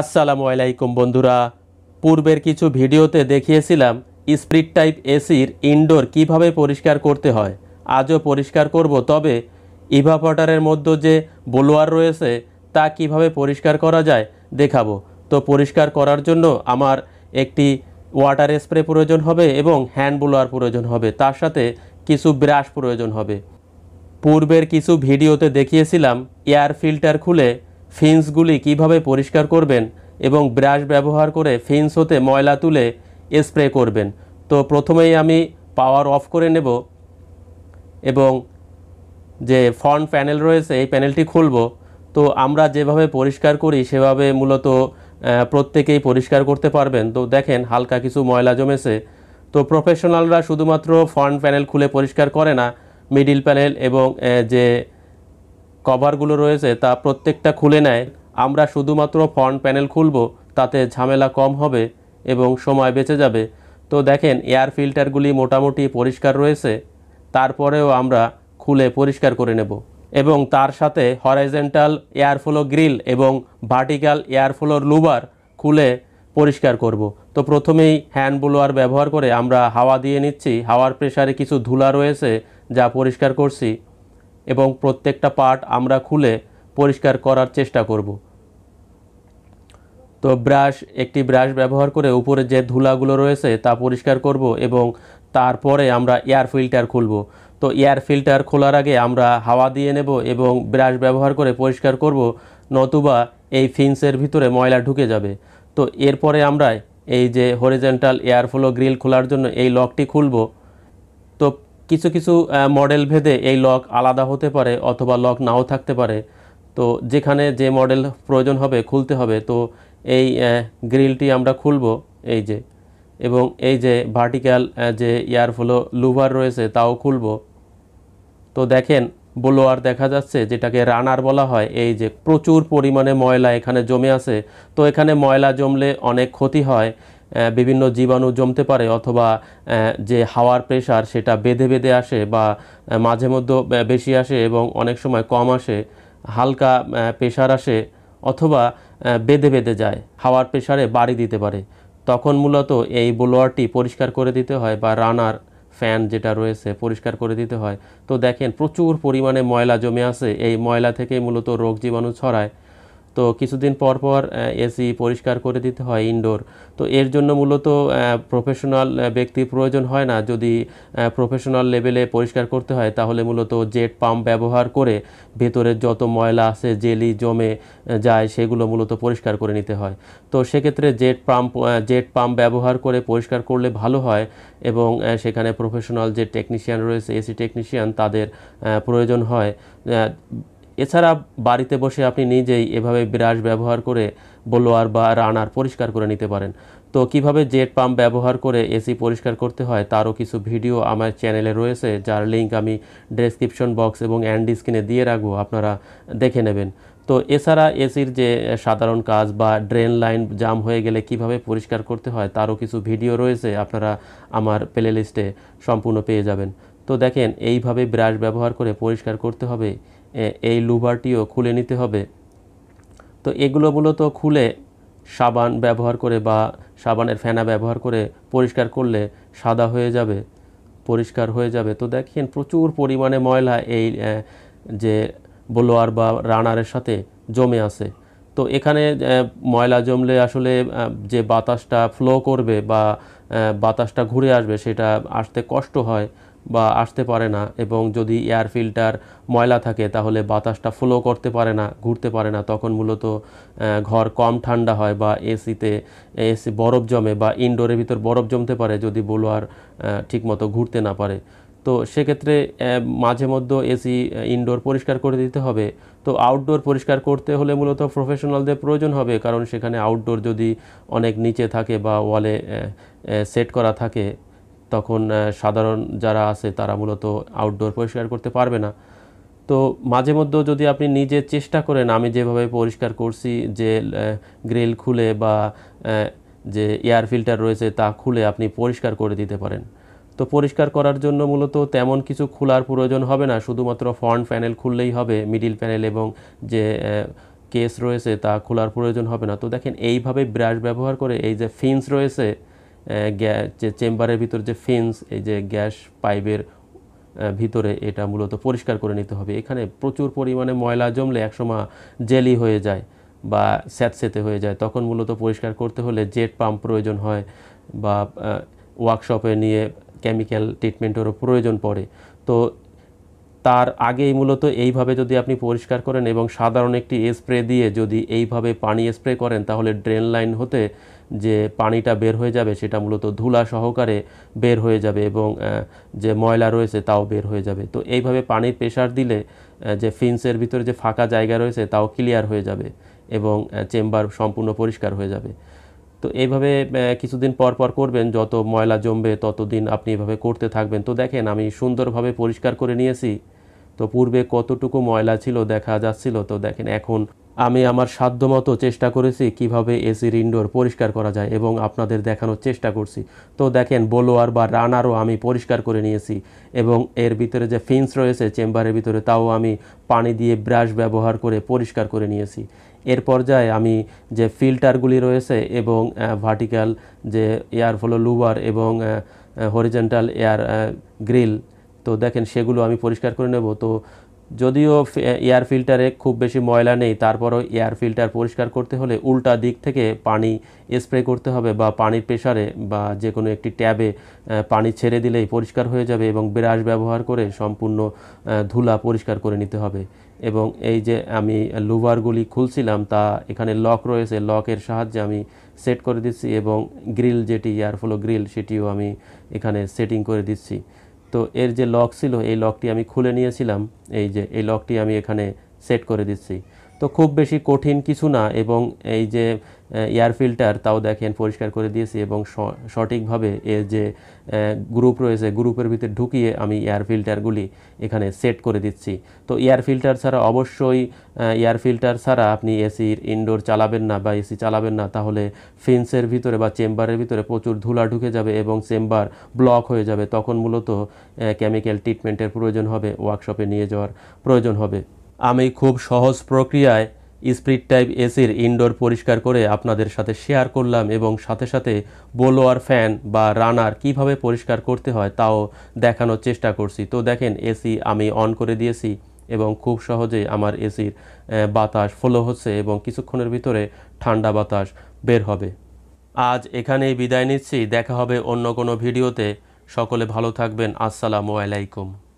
আসসালামু আলাইকুম বন্ধুরা পূর্বের কিছু ভিডিওতে দেখিয়েছিলাম স্প্রিট টাইপ এসির ইনডোর কিভাবে পরিষ্কার করতে হয় আজও পরিষ্কার করব তবে ইভাপটারের মধ্যে যে বোলোয়ার রয়েছে তা কিভাবে পরিষ্কার করা যায় দেখাবো তো পরিষ্কার করার জন্য আমার একটি ওয়াটার স্প্রে প্রয়োজন হবে এবং হ্যান্ড ব্লোয়ার প্রয়োজন হবে তার সাথে কিছু ব্রাশ প্রয়োজন হবে পূর্বের কিছু ভিডিওতে দেখিয়েছিলাম এয়ার ফিল্টার খুলে ফিন্সগুলি কিভাবে পরিষ্কার করবেন এবং ব্রাশ ব্যবহার করে ফিন্স হতে ময়লা তুলে স্প্রে করবেন তো প্রথমেই আমি পাওয়ার অফ করে নেব এবং যে ফ্রন্ট প্যানেল রয়েছে এই প্যানেলটি খুলব তো আমরা যেভাবে পরিষ্কার করি সেভাবে মূলত প্রত্যেকেই পরিষ্কার করতে পারবেন তো দেখেন হালকা কিছু ময়লা জমেছে তো প্রফেশনালরা শুধুমাত্র ফ্রন্ট প্যানেল খুলে পরিষ্কার করে না মিডিল প্যানেল এবং যে কভারগুলো রয়েছে তা প্রত্যেকটা খুলে নেয় আমরা শুধুমাত্র ফ্রন্ট প্যানেল খুলব তাতে ঝামেলা কম হবে এবং সময় বেঁচে যাবে তো দেখেন এয়ার ফিল্টারগুলি মোটামুটি পরিষ্কার রয়েছে তারপরেও আমরা খুলে পরিষ্কার করে নেব এবং তার সাথে হরাইজেন্টাল এয়ারফ্লো গ্রিল এবং ভার্টিক্যাল এয়ারফ্লোর লুবার খুলে পরিষ্কার করব। তো প্রথমেই হ্যান্ড ব্লোয়ার ব্যবহার করে আমরা হাওয়া দিয়ে নিচ্ছি হাওয়ার প্রেশারে কিছু ধুলা রয়েছে যা পরিষ্কার করছি এবং প্রত্যেকটা পার্ট আমরা খুলে পরিষ্কার করার চেষ্টা করব তো ব্রাশ একটি ব্রাশ ব্যবহার করে উপরে যে ধুলাগুলো রয়েছে তা পরিষ্কার করব এবং তারপরে আমরা এয়ার ফিল্টার খুলব তো এয়ার ফিল্টার খোলার আগে আমরা হাওয়া দিয়ে নেব এবং ব্রাশ ব্যবহার করে পরিষ্কার করব নতুবা এই ফিন্সের ভিতরে ময়লা ঢুকে যাবে তো এরপরে আমরা এই যে হরিজেন্টাল এয়ারফ্লো গ্রিল খোলার জন্য এই লকটি খুলবো কিছু কিছু মডেল ভেদে এই লক আলাদা হতে পারে অথবা লক নাও থাকতে পারে তো যেখানে যে মডেল প্রয়োজন হবে খুলতে হবে তো এই গ্রিলটি আমরা খুলব এই যে এবং এই যে ভার্টিক্যাল যে এয়ারফ্লো লুভার রয়েছে তাও খুলব তো দেখেন ব্লোয়ার দেখা যাচ্ছে যেটাকে রানার বলা হয় এই যে প্রচুর পরিমাণে ময়লা এখানে জমে আছে তো এখানে ময়লা জমলে অনেক ক্ষতি হয় বিভিন্ন জীবাণু জমতে পারে অথবা যে হাওয়ার প্রেশার সেটা বেঁধে বেঁধে আসে বা মাঝে মধ্যে বেশি আসে এবং অনেক সময় কম আসে হালকা প্রেশার আসে অথবা বেঁধে বেঁধে যায় হাওয়ার প্রেশারে বাড়ি দিতে পারে তখন মূলত এই ব্লোয়ারটি পরিষ্কার করে দিতে হয় বা রানার ফ্যান যেটা রয়েছে পরিষ্কার করে দিতে হয় তো দেখেন প্রচুর পরিমাণে ময়লা জমে আছে এই ময়লা থেকে মূলত রোগ জীবাণু ছড়ায় তো কিছুদিন পর পর এসি পরিষ্কার করে দিতে হয় ইনডোর তো এর জন্য মূলত প্রফেশনাল ব্যক্তির প্রয়োজন হয় না যদি প্রফেশনাল লেভেলে পরিষ্কার করতে হয় তাহলে মূলত জেট পাম্প ব্যবহার করে ভেতরের যত ময়লা আছে জেলি জমে যায় সেগুলো মূলত পরিষ্কার করে নিতে হয় তো সেক্ষেত্রে জেট পাম্প জেট পাম্প ব্যবহার করে পরিষ্কার করলে ভালো হয় এবং সেখানে প্রফেশনাল যে টেকনিশিয়ান রয়েছে এসি টেকনিশিয়ান তাদের প্রয়োজন হয় এছাড়া বাড়িতে বসে আপনি নিজেই এভাবে ব্রাশ ব্যবহার করে ব্লোয়ার বা রানার পরিষ্কার করে নিতে পারেন তো কিভাবে জেট পাম্প ব্যবহার করে এসি পরিষ্কার করতে হয় তারও কিছু ভিডিও আমার চ্যানেলে রয়েছে যার লিঙ্ক আমি ডেসক্রিপশন বক্স এবং অ্যান্ড স্ক্রিনে দিয়ে রাখবো আপনারা দেখে নেবেন তো এছাড়া এসির যে সাধারণ কাজ বা ড্রেন লাইন জাম হয়ে গেলে কিভাবে পরিষ্কার করতে হয় তারও কিছু ভিডিও রয়েছে আপনারা আমার প্লে লিস্টে সম্পূর্ণ পেয়ে যাবেন তো দেখেন এইভাবে ব্রাশ ব্যবহার করে পরিষ্কার করতে হবে এই লুবারটিও খুলে নিতে হবে তো এগুলো মূলত খুলে সাবান ব্যবহার করে বা সাবানের ফেনা ব্যবহার করে পরিষ্কার করলে সাদা হয়ে যাবে পরিষ্কার হয়ে যাবে তো দেখেন প্রচুর পরিমাণে ময়লা এই যে ব্লোয়ার বা রানারের সাথে জমে আছে তো এখানে ময়লা জমলে আসলে যে বাতাসটা ফ্লো করবে বা বাতাসটা ঘুরে আসবে সেটা আসতে কষ্ট হয় বা আসতে পারে না এবং যদি এয়ার ফিল্টার ময়লা থাকে তাহলে বাতাসটা ফ্লো করতে পারে না ঘুরতে পারে না তখন মূলত ঘর কম ঠান্ডা হয় বা এসিতে এসি বরফ জমে বা ইনডোরের ভিতর বরফ জমতে পারে যদি বোলোয়ার ঠিকমতো ঘুরতে না পারে তো সেক্ষেত্রে মাঝে মধ্যে এসি ইনডোর পরিষ্কার করে দিতে হবে তো আউটডোর পরিষ্কার করতে হলে মূলত প্রফেশনালদের প্রয়োজন হবে কারণ সেখানে আউটডোর যদি অনেক নিচে থাকে বা ওয়ালে সেট করা থাকে তখন সাধারণ যারা আছে তারা মূলত আউটডোর পরিষ্কার করতে পারবে না তো মাঝে মধ্যে যদি আপনি নিজে চেষ্টা করেন আমি যেভাবে পরিষ্কার করছি যে গ্রিল খুলে বা যে এয়ার ফিল্টার রয়েছে তা খুলে আপনি পরিষ্কার করে দিতে পারেন তো পরিষ্কার করার জন্য মূলত তেমন কিছু খোলার প্রয়োজন হবে না শুধুমাত্র ফ্রন্ট প্যানেল খুললেই হবে মিডিল প্যানেল এবং যে কেস রয়েছে তা খোলার প্রয়োজন হবে না তো দেখেন এইভাবে ব্রাশ ব্যবহার করে এই যে ফিন্স রয়েছে যে চেম্বারের ভিতর যে ফেন্স এই যে গ্যাস পাইপের ভিতরে এটা মূলত পরিষ্কার করে নিতে হবে এখানে প্রচুর পরিমাণে ময়লা জমলে একসময় জেলি হয়ে যায় বা স্যাঁতস্যাঁতে হয়ে যায় তখন মূলত পরিষ্কার করতে হলে জেট পাম্প প্রয়োজন হয় বা ওয়ার্কশপে নিয়ে কেমিক্যাল ট্রিটমেন্টেরও প্রয়োজন পড়ে তো তার আগেই মূলত এইভাবে যদি আপনি পরিষ্কার করেন এবং সাধারণ একটি স্প্রে দিয়ে যদি এইভাবে পানি স্প্রে করেন তাহলে ড্রেন লাইন হতে যে পানিটা বের হয়ে যাবে সেটা মূলত ধুলা সহকারে বের হয়ে যাবে এবং যে ময়লা রয়েছে তাও বের হয়ে যাবে তো এইভাবে পানির প্রেশার দিলে যে ফিন্সের ভিতরে যে ফাঁকা জায়গা রয়েছে তাও ক্লিয়ার হয়ে যাবে এবং চেম্বার সম্পূর্ণ পরিষ্কার হয়ে যাবে তো এইভাবে কিছুদিন পর পর করবেন যত ময়লা জমবে ততদিন আপনি এভাবে করতে থাকবেন তো দেখেন আমি সুন্দরভাবে পরিষ্কার করে নিয়েছি তো পূর্বে কতটুকু ময়লা ছিল দেখা যাচ্ছিল তো দেখেন এখন আমি আমার সাধ্যমতো চেষ্টা করেছি কিভাবে এসির ইনডোর পরিষ্কার করা যায় এবং আপনাদের দেখানোর চেষ্টা করছি তো দেখেন বোলোয়ার বা রানারও আমি পরিষ্কার করে নিয়েছি এবং এর ভিতরে যে ফিন্স রয়েছে চেম্বারের ভিতরে তাও আমি পানি দিয়ে ব্রাশ ব্যবহার করে পরিষ্কার করে নিয়েছি এর পর্যায়ে আমি যে ফিল্টারগুলি রয়েছে এবং ভার্টিক্যাল যে এয়ার লুবার এবং হরিজেন্টাল এয়ার গ্রিল তো দেখেন সেগুলো আমি পরিষ্কার করে নেব তো যদিও এয়ার ফিল্টারে খুব বেশি ময়লা নেই তারপরও এয়ার ফিল্টার পরিষ্কার করতে হলে উল্টা দিক থেকে পানি স্প্রে করতে হবে বা পানির প্রেশারে বা যে কোনো একটি ট্যাবে পানি ছেড়ে দিলেই পরিষ্কার হয়ে যাবে এবং ব্রাশ ব্যবহার করে সম্পূর্ণ ধুলা পরিষ্কার করে নিতে হবে এবং এই যে আমি লুভারগুলি খুলছিলাম তা এখানে লক রয়েছে লকের সাহায্যে আমি সেট করে দিচ্ছি এবং গ্রিল যেটি এয়ারফ্লো গ্রিল সেটিও আমি এখানে সেটিং করে দিচ্ছি তো এর যে লক ছিল এই লকটি আমি খুলে নিয়েছিলাম এই যে এই লকটি আমি এখানে সেট করে দিচ্ছি তো খুব বেশি কঠিন কিছু না এবং এই যে এয়ার ফিল্টার তাও দেখেন পরিষ্কার করে দিয়েছি এবং সঠিকভাবে এর যে গ্রুপ রয়েছে গ্রুপের ভিতরে ঢুকিয়ে আমি এয়ার ফিল্টারগুলি এখানে সেট করে দিচ্ছি তো এয়ার ফিল্টার ছাড়া অবশ্যই এয়ার ফিল্টার ছাড়া আপনি এসির ইনডোর চালাবেন না বা এসি চালাবেন না তাহলে ফিন্সের ভিতরে বা চেম্বারের ভিতরে প্রচুর ধুলা ঢুকে যাবে এবং চেম্বার ব্লক হয়ে যাবে তখন মূলত কেমিক্যাল ট্রিটমেন্টের প্রয়োজন হবে ওয়ার্কশপে নিয়ে যাওয়ার প্রয়োজন হবে আমি খুব সহজ প্রক্রিয়ায় স্প্রিট টাইপ এসির ইনডোর পরিষ্কার করে আপনাদের সাথে শেয়ার করলাম এবং সাথে সাথে বোলোয়ার ফ্যান বা রানার কিভাবে পরিষ্কার করতে হয় তাও দেখানোর চেষ্টা করছি তো দেখেন এসি আমি অন করে দিয়েছি এবং খুব সহজে আমার এসির বাতাস ফলো হচ্ছে এবং কিছুক্ষণের ভিতরে ঠান্ডা বাতাস বের হবে আজ এখানেই বিদায় নিচ্ছি দেখা হবে অন্য কোনো ভিডিওতে সকলে ভালো থাকবেন আসসালামু আলাইকুম